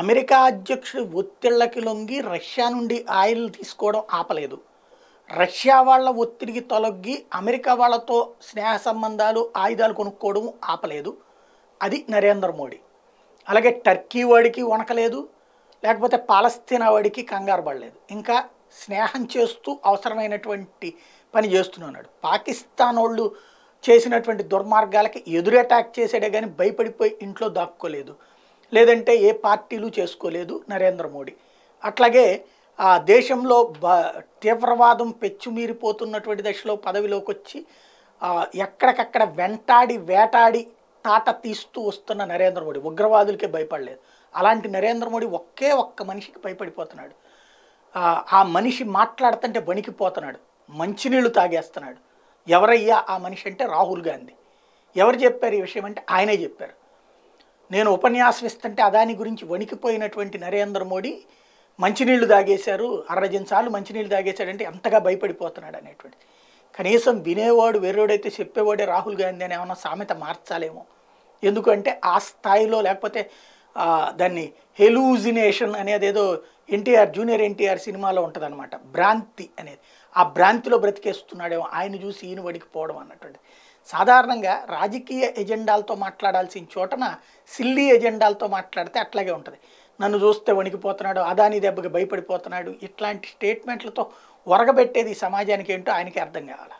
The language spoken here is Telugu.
అమెరికా అధ్యక్షుడు ఒత్తిళ్లకి లొంగి రష్యా నుండి ఆయిల్ తీసుకోవడం ఆపలేదు రష్యా వాళ్ళ ఒత్తిడికి తొలగి అమెరికా వాళ్ళతో స్నేహ సంబంధాలు ఆయుధాలు కొనుక్కోవడం ఆపలేదు అది నరేంద్ర మోడీ అలాగే టర్కీ వాడికి వణకలేదు లేకపోతే పాలస్తీనా వాడికి కంగారు పడలేదు ఇంకా స్నేహం చేస్తూ అవసరమైనటువంటి పని చేస్తున్నాడు పాకిస్తాన్ వాళ్ళు చేసినటువంటి దుర్మార్గాలకి ఎదురు అటాక్ చేసాడే కానీ భయపడిపోయి ఇంట్లో దాక్కోలేదు లేదంటే ఏ పార్టీలు చేసుకోలేదు నరేంద్ర మోడీ అట్లాగే ఆ దేశంలో బ తీవ్రవాదం పెచ్చుమీరిపోతున్నటువంటి దశలో పదవిలోకి వచ్చి ఎక్కడికక్కడ వెంటాడి వేటాడి తాట తీస్తూ వస్తున్న నరేంద్ర మోడీ ఉగ్రవాదులకే భయపడలేదు అలాంటి నరేంద్ర మోడీ ఒకే ఒక్క మనిషికి భయపడిపోతున్నాడు ఆ మనిషి మాట్లాడుతుంటే వణికిపోతున్నాడు మంచినీళ్ళు తాగేస్తున్నాడు ఎవరయ్యా ఆ మనిషి అంటే రాహుల్ గాంధీ ఎవరు చెప్పారు ఈ విషయం అంటే ఆయనే చెప్పారు నేను ఉపన్యాసం ఇస్తుంటే అదాని గురించి వణికిపోయినటువంటి నరేంద్ర మోడీ మంచినీళ్లు తాగేశారు సార్లు మంచినీళ్ళు తాగేశాడంటే ఎంతగా భయపడిపోతున్నాడు అనేటువంటి కనీసం వినేవాడు వెర్రోడైతే చెప్పేవాడే రాహుల్ గాంధీ అని ఏమన్నా సామెత మార్చాలేమో ఎందుకంటే ఆ స్థాయిలో లేకపోతే దాన్ని హెలూజినేషన్ అనేది ఏదో ఎన్టీఆర్ జూనియర్ ఎన్టీఆర్ సినిమాలో అనమాట భ్రాంతి అనేది ఆ భ్రాంతిలో బ్రతికేస్తున్నాడేమో ఆయన చూసి ఈయన వడికిపోవడం అన్నటువంటిది సాధారణంగా రాజకీయ ఎజెండాలతో మాట్లాడాల్సిన చోటన సిల్లీ ఎజెండాలతో మాట్లాడితే అట్లాగే ఉంటుంది నన్ను చూస్తే వణికిపోతున్నాడు అదాని దెబ్బకి భయపడిపోతున్నాడు ఇట్లాంటి స్టేట్మెంట్లతో ఒరగబెట్టేది సమాజానికి ఏంటో ఆయనకి అర్థం కావాలి